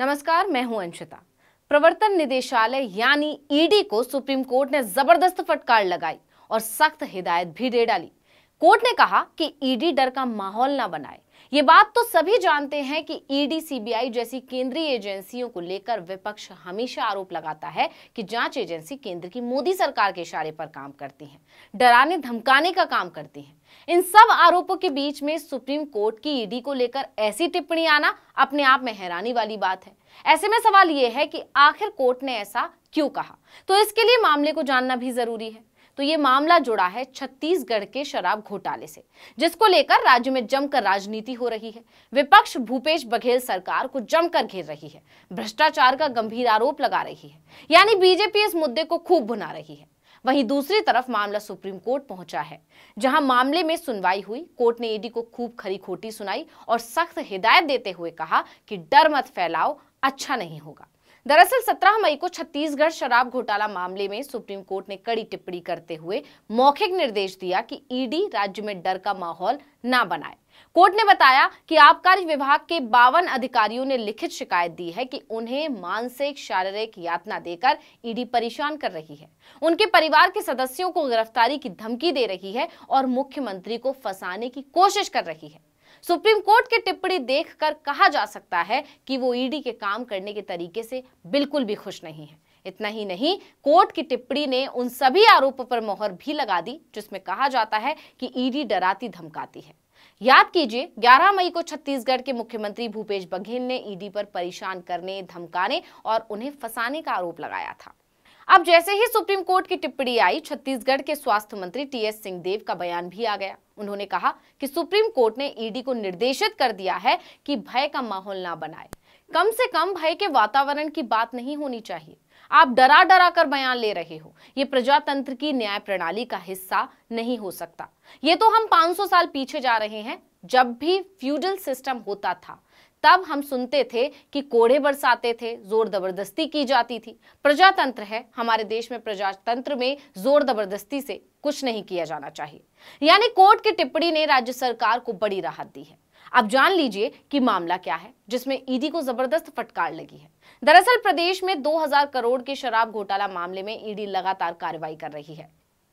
नमस्कार मैं हूं अंशिता प्रवर्तन निदेशालय यानी ईडी को सुप्रीम कोर्ट ने जबरदस्त फटकार लगाई और सख्त हिदायत भी दे डाली कोर्ट ने कहा कि ईडी डर का माहौल ना बनाए ये बात तो सभी जानते हैं कि ईडी सीबीआई जैसी केंद्रीय एजेंसियों को लेकर विपक्ष हमेशा आरोप लगाता है कि जांच एजेंसी केंद्र की मोदी सरकार के इशारे पर काम करती है डराने धमकाने का काम करती है इन सब आरोपों के बीच में सुप्रीम कोर्ट की ईडी को लेकर ऐसी टिप्पणी आना अपने आप में हैरानी वाली बात है ऐसे में सवाल ये है कि आखिर कोर्ट ने ऐसा क्यों कहा तो इसके लिए मामले को जानना भी जरूरी है तो ये मामला जुड़ा है छत्तीसगढ़ के शराब घोटाले से जिसको लेकर राज्य में जमकर राजनीति हो रही है विपक्ष भूपेश बघेल सरकार को जमकर घेर रही है भ्रष्टाचार का गंभीर आरोप लगा रही है यानी बीजेपी इस मुद्दे को खूब भुना रही है वहीं दूसरी तरफ मामला सुप्रीम कोर्ट पहुंचा है जहां मामले में सुनवाई हुई कोर्ट ने ईडी को खूब खरी खोटी सुनाई और सख्त हिदायत देते हुए कहा कि डर मत फैलाओ अच्छा नहीं होगा दरअसल 17 मई को छत्तीसगढ़ शराब घोटाला मामले में सुप्रीम कोर्ट ने कड़ी टिप्पणी करते हुए मौखिक निर्देश दिया कि ईडी राज्य में डर का माहौल ना बनाए कोर्ट ने बताया कि आबकारी विभाग के बावन अधिकारियों ने लिखित शिकायत दी है कि उन्हें मानसिक शारीरिक यातना देकर ईडी परेशान कर रही है उनके परिवार के सदस्यों को गिरफ्तारी की धमकी दे रही है और मुख्यमंत्री को फंसाने की कोशिश कर रही है सुप्रीम कोर्ट की टिप्पणी देखकर कहा जा सकता है कि वो ईडी के काम करने के तरीके से बिल्कुल भी खुश नहीं है इतना ही नहीं कोर्ट की टिप्पणी ने उन सभी आरोपों पर मोहर भी लगा दी जिसमें कहा जाता है कि ईडी डराती धमकाती है याद कीजिए 11 मई को छत्तीसगढ़ के मुख्यमंत्री भूपेश बघेल ने ईडी पर परेशान करने धमकाने और उन्हें फंसाने का आरोप लगाया था अब जैसे ही सुप्रीम कोर्ट की टिप्पणी आई छत्तीसगढ़ के स्वास्थ्य मंत्री टीएस सिंहदेव का बयान भी आ गया उन्होंने कहा कि सुप्रीम कोर्ट ने ईडी को निर्देशित कर दिया है कि भय का माहौल ना बनाए कम से कम भय के वातावरण की बात नहीं होनी चाहिए आप डरा डरा कर बयान ले रहे हो ये प्रजातंत्र की न्याय प्रणाली का हिस्सा नहीं हो सकता ये तो हम 500 साल पीछे जा रहे हैं जब भी फ्यूडल सिस्टम होता था तब हम सुनते थे कि कोड़े बरसाते थे जोर जबरदस्ती की जाती थी प्रजातंत्र है हमारे देश में प्रजातंत्र में जोर जबरदस्ती से कुछ नहीं किया जाना चाहिए यानी कोर्ट की टिप्पणी ने राज्य सरकार को बड़ी राहत दी है अब जान लीजिए कि मामला क्या है जिसमें ईडी को जबरदस्त फटकार लगी है दरअसल प्रदेश में 2000 करोड़ के शराब घोटाला मामले में ईडी लगातार कार्रवाई कर रही है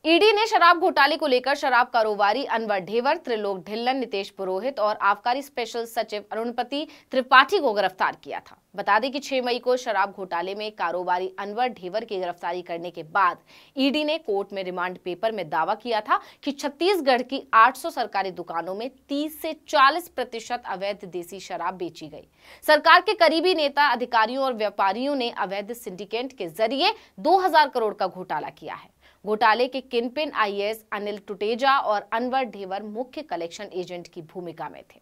ईडी ने शराब घोटाले को लेकर शराब कारोबारी अनवर ढेवर त्रिलोक ढिल्लन नितेश पुरोहित और आबकारी स्पेशल सचिव अरुणपति त्रिपाठी को गिरफ्तार किया था बता दें कि 6 मई को शराब घोटाले में कारोबारी अनवर ढेवर की गिरफ्तारी करने के बाद ईडी ने कोर्ट में रिमांड पेपर में दावा किया था कि छत्तीसगढ़ की 800 सरकारी दुकानों में 30 से 40 प्रतिशत अवैध देसी शराब बेची गई सरकार के करीबी नेता अधिकारियों और व्यापारियों ने अवैध सिंडिकेट के जरिए दो करोड़ का घोटाला किया है घोटाले के किनपिन आईएएस अनिल टुटेजा और अनवर ढेवर मुख्य कलेक्शन एजेंट की भूमिका में थे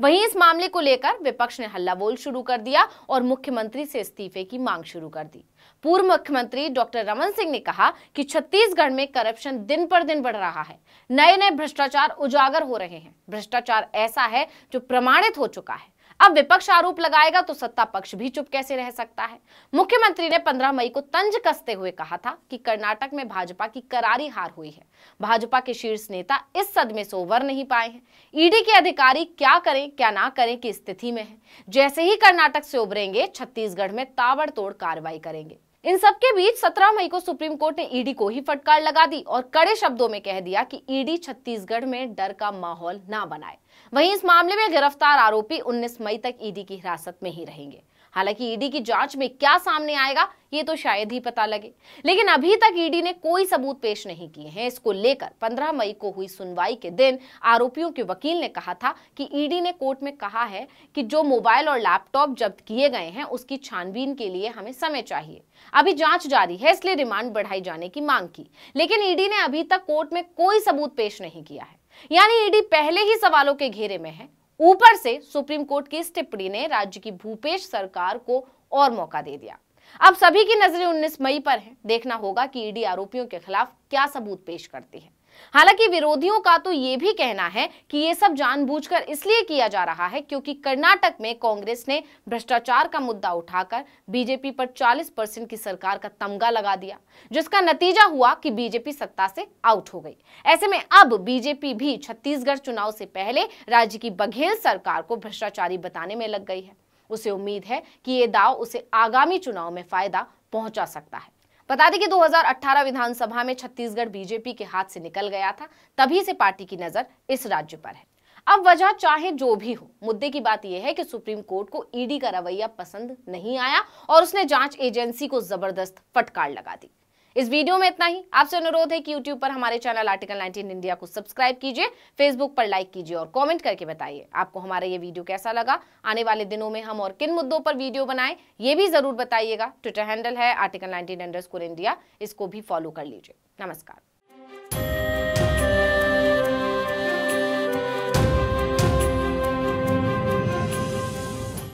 वहीं इस मामले को लेकर विपक्ष ने हल्लाबोल शुरू कर दिया और मुख्यमंत्री से इस्तीफे की मांग शुरू कर दी पूर्व मुख्यमंत्री डॉक्टर रमन सिंह ने कहा कि छत्तीसगढ़ में करप्शन दिन पर दिन बढ़ रहा है नए नए भ्रष्टाचार उजागर हो रहे हैं भ्रष्टाचार ऐसा है जो प्रमाणित हो चुका है अब विपक्ष आरोप लगाएगा तो सत्ता पक्ष भी चुप कैसे रह सकता है मुख्यमंत्री ने 15 मई को तंज कसते हुए कहा था कि कर्नाटक में भाजपा की करारी हार हुई है भाजपा के शीर्ष नेता इस सदमे से उबर नहीं पाए हैं ईडी के अधिकारी क्या करें क्या ना करें की स्थिति में है जैसे ही कर्नाटक से उभरेंगे छत्तीसगढ़ में ताबड़तोड़ कार्रवाई करेंगे इन सबके बीच 17 मई को सुप्रीम कोर्ट ने ईडी को ही फटकार लगा दी और कड़े शब्दों में कह दिया कि ईडी छत्तीसगढ़ में डर का माहौल ना बनाए वहीं इस मामले में गिरफ्तार आरोपी 19 मई तक ईडी की हिरासत में ही रहेंगे हालांकि ईडी की जांच में क्या सामने आएगा ये तो शायद ही पता लगे लेकिन अभी तक ईडी ने कोई सबूत पेश नहीं किए हैं इसको लेकर 15 मई को हुई सुनवाई के दिन आरोपियों के वकील ने कहा था कि ईडी ने कोर्ट में कहा है कि जो मोबाइल और लैपटॉप जब्त किए गए हैं उसकी छानबीन के लिए हमें समय चाहिए अभी जांच जारी है इसलिए रिमांड बढ़ाई जाने की मांग की लेकिन ईडी ने अभी तक कोर्ट में कोई सबूत पेश नहीं किया है यानी ईडी पहले ही सवालों के घेरे में है ऊपर से सुप्रीम कोर्ट की इस टिप्पणी ने राज्य की भूपेश सरकार को और मौका दे दिया अब सभी की नजरें 19 मई पर हैं। देखना होगा कि ईडी आरोपियों के खिलाफ क्या सबूत पेश करती है हालांकि विरोधियों का तो ये भी कहना है कि ये सब जानबूझकर इसलिए किया जा रहा है क्योंकि कर्नाटक में कांग्रेस ने भ्रष्टाचार का मुद्दा उठाकर बीजेपी पर 40 परसेंट की सरकार का तमगा लगा दिया जिसका नतीजा हुआ कि बीजेपी सत्ता से आउट हो गई ऐसे में अब बीजेपी भी छत्तीसगढ़ चुनाव से पहले राज्य की बघेल सरकार को भ्रष्टाचारी बताने में लग गई है उसे उम्मीद है कि ये दाव उसे आगामी चुनाव में फायदा पहुंचा सकता है बता दें कि 2018 विधानसभा में छत्तीसगढ़ बीजेपी के हाथ से निकल गया था तभी से पार्टी की नजर इस राज्य पर है अब वजह चाहे जो भी हो मुद्दे की बात यह है कि सुप्रीम कोर्ट को ईडी का रवैया पसंद नहीं आया और उसने जांच एजेंसी को जबरदस्त फटकार लगा दी इस वीडियो में इतना ही आपसे अनुरोध है कि यूट्यूब पर हमारे चैनल आर्टिकल 19 इंडिया को सब्सक्राइब कीजिए फेसबुक पर लाइक कीजिए और कमेंट करके बताइए आपको हमारा ये वीडियो कैसा लगा आने वाले दिनों में हम और किन मुद्दों पर वीडियो बनाएं ये भी जरूर बताइएगा ट्विटर हैंडल है आर्टिकल नाइनटीन इंडिया इसको भी फॉलो कर लीजिए नमस्कार